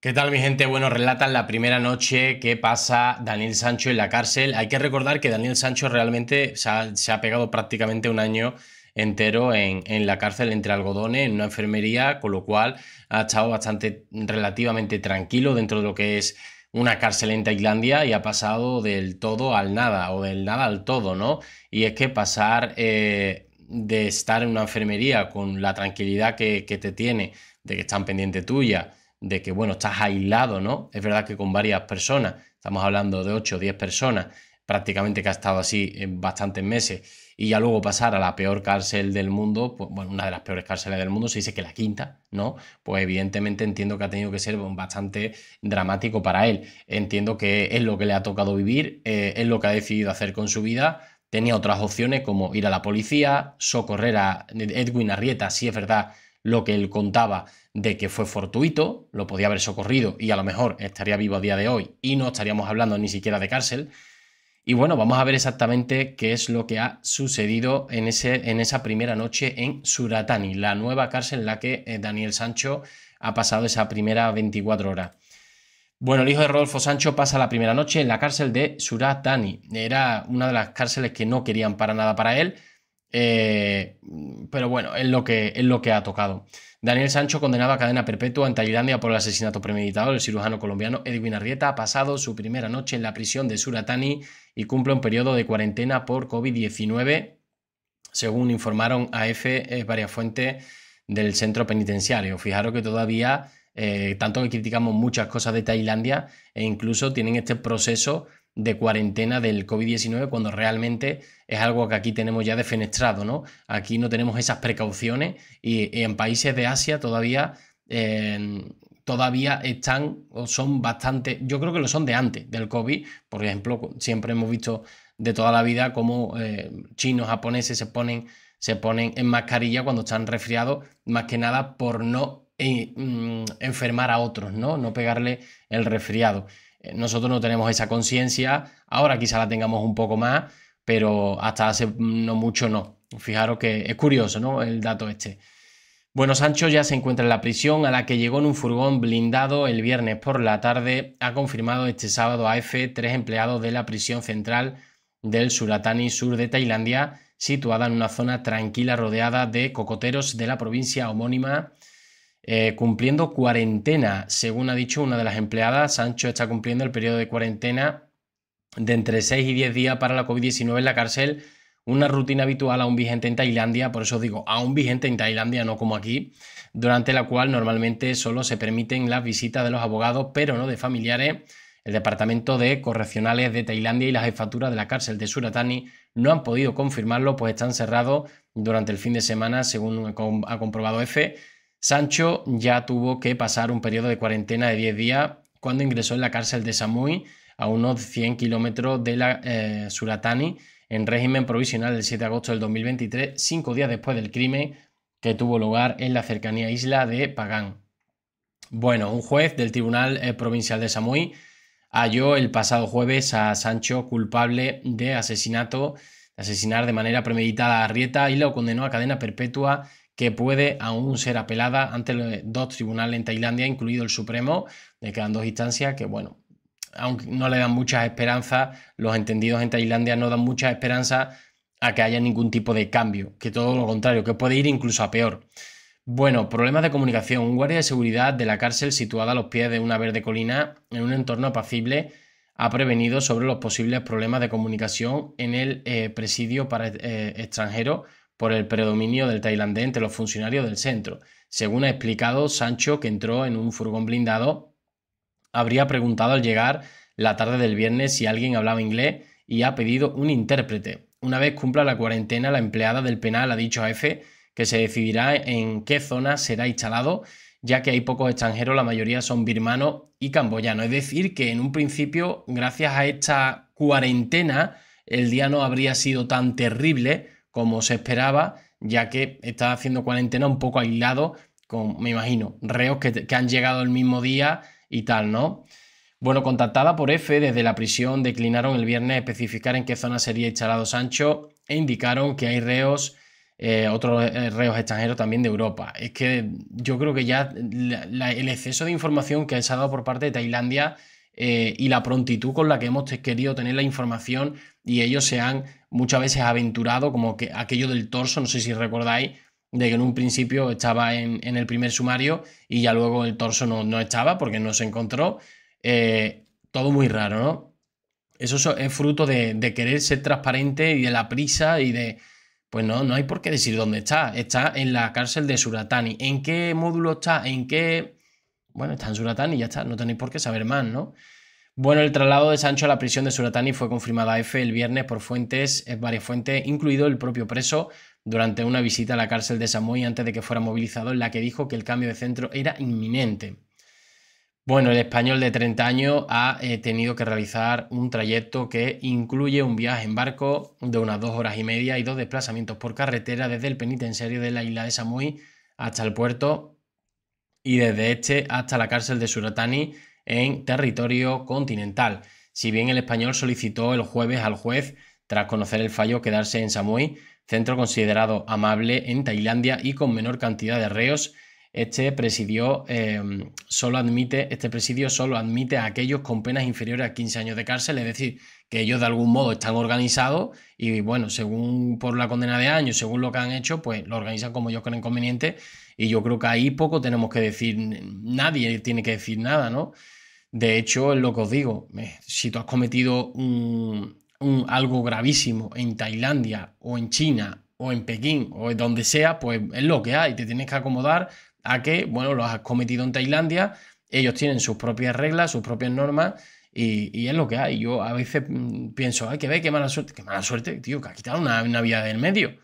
¿Qué tal mi gente? Bueno, relatan la primera noche que pasa Daniel Sancho en la cárcel. Hay que recordar que Daniel Sancho realmente se ha, pegado prácticamente un año entero en, la cárcel entre algodones, en una enfermería, con lo cual ha estado bastante relativamente tranquilo dentro de lo que es una cárcel en Tailandia y ha pasado del todo al nada o del nada al todo, ¿no? Y es que pasar eh, de estar en una enfermería con la tranquilidad que, que te tiene, de que están pendiente tuya, de que, bueno, estás aislado, ¿no? Es verdad que con varias personas, estamos hablando de 8 o 10 personas, prácticamente que ha estado así en bastantes meses, y ya luego pasar a la peor cárcel del mundo, pues, bueno, una de las peores cárceles del mundo, se dice que la quinta, ¿no? Pues evidentemente entiendo que ha tenido que ser bastante dramático para él. Entiendo que es lo que le ha tocado vivir, eh, es lo que ha decidido hacer con su vida, tenía otras opciones como ir a la policía, socorrer a Edwin Arrieta, si es verdad lo que él contaba de que fue fortuito, lo podía haber socorrido y a lo mejor estaría vivo a día de hoy y no estaríamos hablando ni siquiera de cárcel. Y bueno, vamos a ver exactamente qué es lo que ha sucedido en, ese, en esa primera noche en Suratani, la nueva cárcel en la que eh, Daniel Sancho ha pasado esa primera 24 horas. Bueno, el hijo de Rodolfo Sancho pasa la primera noche en la cárcel de Suratani. Era una de las cárceles que no querían para nada para él, eh, mm, pero bueno, es lo, que, lo que ha tocado. Daniel Sancho condenado a cadena perpetua en Tailandia por el asesinato premeditado del cirujano colombiano Edwin Arrieta ha pasado su primera noche en la prisión de Suratani y cumple un periodo de cuarentena por COVID-19, según informaron a varias fuentes del centro penitenciario. Fijaros que todavía, eh, tanto que criticamos muchas cosas de Tailandia, e incluso tienen este proceso de cuarentena del COVID-19 cuando realmente es algo que aquí tenemos ya defenestrado, ¿no? Aquí no tenemos esas precauciones y, en países de Asia todavía... Em, todavía están o son bastante, yo creo que lo son de antes del COVID, por ejemplo, siempre hemos visto de toda la vida cómo eh, chinos, japoneses se ponen, se ponen en mascarilla cuando están resfriados, más que nada por no eh, mm, enfermar a otros, ¿no? No pegarle el resfriado. Eh, nosotros no tenemos esa conciencia, ahora quizá la tengamos un poco más, pero hasta hace mm, no mucho no. Fijaros que es curioso, ¿no? El dato este. Bueno, Sancho ya se encuentra en la prisión a la que llegó en un furgón blindado el viernes por la tarde, ha confirmado este sábado a F tres empleados de la prisión central del Suratani sur de Tailandia, situada en una zona tranquila rodeada de cocoteros de la provincia homónima eh, cumpliendo cuarentena. Según ha dicho una de las empleadas, Sancho está cumpliendo el periodo de cuarentena de entre 6 y 10 días para la COVID-19 en la cárcel, una rutina habitual un vigente en Tailandia, por eso digo aún vigente en Tailandia, no como aquí, durante la cual normalmente solo se permiten las visitas de los abogados, pero no de familiares. El Departamento de Correccionales de Tailandia y la jefatura de la cárcel de Suratani no han podido confirmarlo, pues están cerrados durante el fin de semana, según ha comprobado EFE. Sancho ya tuvo que pasar un periodo de cuarentena de 10 días cuando ingresó en la cárcel de Samui, a unos 100 kilómetros de la eh, Suratani, en régimen provisional del 7 de agosto del 2023, cinco días después del crimen que tuvo lugar en la cercanía isla de Pagán. Bueno, un juez del Tribunal eh, Provincial de Samui halló el pasado jueves a Sancho culpable de asesinato, de asesinar de manera premeditada a Rieta y lo condenó a cadena perpetua que puede aún ser apelada ante los dos tribunales en Tailandia, incluido el Supremo, que quedan dos instancias que, bueno, aunque no le dan muchas esperanzas, los entendidos en Tailandia no dan muchas esperanzas a que haya ningún tipo de cambio, que todo lo contrario, que puede ir incluso a peor. Bueno, problemas de comunicación. Un guardia de seguridad de la cárcel situada a los pies de una verde colina en un entorno apacible ha prevenido sobre los posibles problemas de comunicación en el eh, presidio para eh, extranjeros por el predominio del tailandés entre los funcionarios del centro. Según ha explicado Sancho, que entró en un furgón blindado, habría preguntado al llegar la tarde del viernes si alguien hablaba inglés y ha pedido un intérprete. Una vez cumpla la cuarentena, la empleada del penal ha dicho a EFE... que se decidirá en qué zona será instalado, ya que hay pocos extranjeros, la mayoría son birmanos y camboyanos. Es decir, que en un principio, gracias a esta cuarentena, el día no habría sido tan terrible como se esperaba, ya que está haciendo cuarentena un poco aislado con, me imagino, reos que, han llegado el mismo día y tal, ¿no? Bueno, contactada por EFE desde la prisión, declinaron el viernes especificar en qué zona sería instalado Sancho e indicaron que hay reos, eh, otros eh, reos extranjeros también de Europa. Es que yo creo que ya el exceso de información que se ha dado por parte de Tailandia eh, y la prontitud con la que hemos querido tener la información y ellos se han muchas veces aventurado, como que aquello del torso, no sé si recordáis, de que en un principio estaba en, el primer sumario y ya luego el torso no, no estaba porque no se encontró. Eh, todo muy raro, ¿no? Eso es fruto de, querer ser transparente y de la prisa y de... Pues no, no hay por qué decir dónde está. Está en la cárcel de Suratani. ¿En qué módulo está? ¿En qué...? Bueno, está en Suratani y ya está. No tenéis por qué saber más, ¿no? Bueno, el traslado de Sancho a la prisión de Suratani fue confirmada a F el viernes por fuentes, eh, varias fuentes, incluido el propio preso, durante una visita a la cárcel de Samui antes de que fuera movilizado, en la que dijo que el cambio de centro era inminente. Bueno, el español de 30 años ha eh, tenido que realizar un trayecto que incluye un viaje en barco de unas dos horas y media y dos desplazamientos por carretera desde el penitenciario de la isla de Samoy hasta el puerto y desde este hasta la cárcel de Suratani en territorio continental. Si bien el español solicitó el jueves al juez, tras conocer el fallo, quedarse en Samui, centro considerado amable en Tailandia y con menor cantidad de reos, este presidio, em, solo admite, este presidio solo admite a aquellos con penas inferiores a 15 años de cárcel, es decir, que ellos de algún modo están organizados y bueno, según por la condena de años, según lo que han hecho, pues lo organizan como ellos creen conveniente y yo creo que ahí poco tenemos que decir, nadie tiene que decir nada, ¿no? De hecho, es lo que os digo, si tú has cometido un, algo gravísimo en Tailandia o en China o en Pekín o en donde sea, pues es lo que hay, te tienes que acomodar a que, bueno, lo has cometido en Tailandia, ellos tienen sus propias reglas, sus propias normas. Y, es lo que hay. Yo a veces mm, pienso, ay, que ve, qué mala suerte, qué mala suerte, tío, que ha quitado una, vida del medio.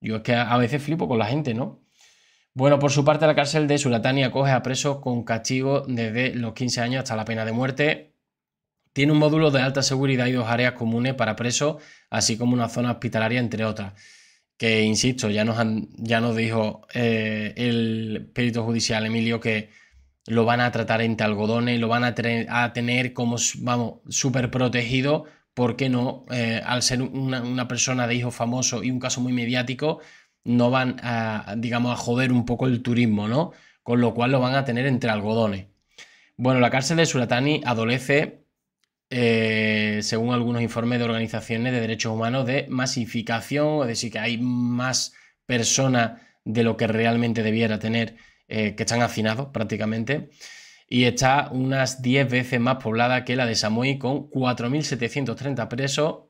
Yo es que a veces flipo con la gente, ¿no? Bueno, por su parte, la cárcel de Suratania acoge a presos con castigo desde los 15 años hasta la pena de muerte. Tiene un módulo de alta seguridad y dos áreas comunes para presos, así como una zona hospitalaria, entre otras. Que, insisto, ya nos, ya nos dijo eh, el perito judicial Emilio que lo van a tratar entre algodones, lo van a, tener como, vamos, súper protegido, porque no, eh, al ser una, una persona de hijo famoso y un caso muy mediático, no van a, digamos, a joder un poco el turismo, ¿no? Con lo cual lo van a tener entre algodones. Bueno, la cárcel de Suratani adolece, eh, según algunos informes de organizaciones de derechos humanos, de masificación, es decir, que hay más personas de lo que realmente debiera tener, eh, que están hacinados prácticamente, y está unas 10 veces más poblada que la de Samui, con 4.730 presos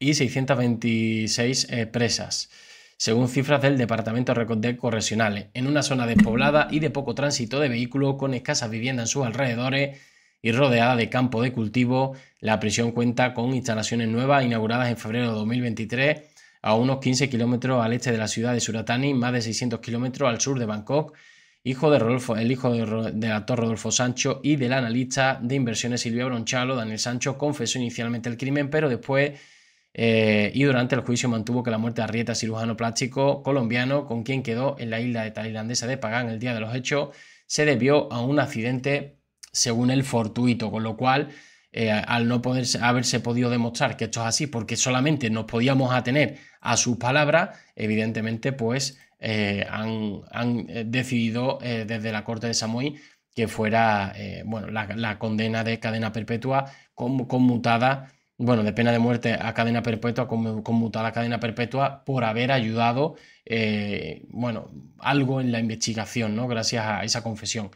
y 626 eh, presas según cifras del Departamento de Correccionales, en una zona despoblada y de poco tránsito de vehículos con escasas viviendas en sus alrededores y rodeada de campo de cultivo, la prisión cuenta con instalaciones nuevas inauguradas en febrero de 2023 a unos 15 kilómetros al este de la ciudad de Suratani, más de 600 kilómetros al sur de Bangkok, hijo de Rodolfo, el hijo del de actor Rodolfo Sancho y del analista de inversiones Silvia Bronchalo, Daniel Sancho, confesó inicialmente el crimen, pero después eh, y durante el juicio mantuvo que la muerte de Arrieta, cirujano plástico colombiano, con quien quedó en la isla de tailandesa de Pagán el día de los hechos, se debió a un accidente, según el fortuito, con lo cual, eh, al no poder haberse podido demostrar que esto es así, porque solamente nos podíamos atener a sus palabras, evidentemente, pues eh, han, decidido desde la Corte de Samoy que fuera bueno, la, la condena de cadena perpetua conmutada bueno, de pena de muerte a cadena perpetua, conmutada a cadena perpetua por haber ayudado, eh, bueno, algo en la investigación, ¿no? Gracias a esa confesión.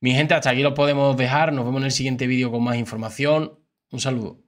Mi gente, hasta aquí lo podemos dejar. Nos vemos en el siguiente vídeo con más información. Un saludo.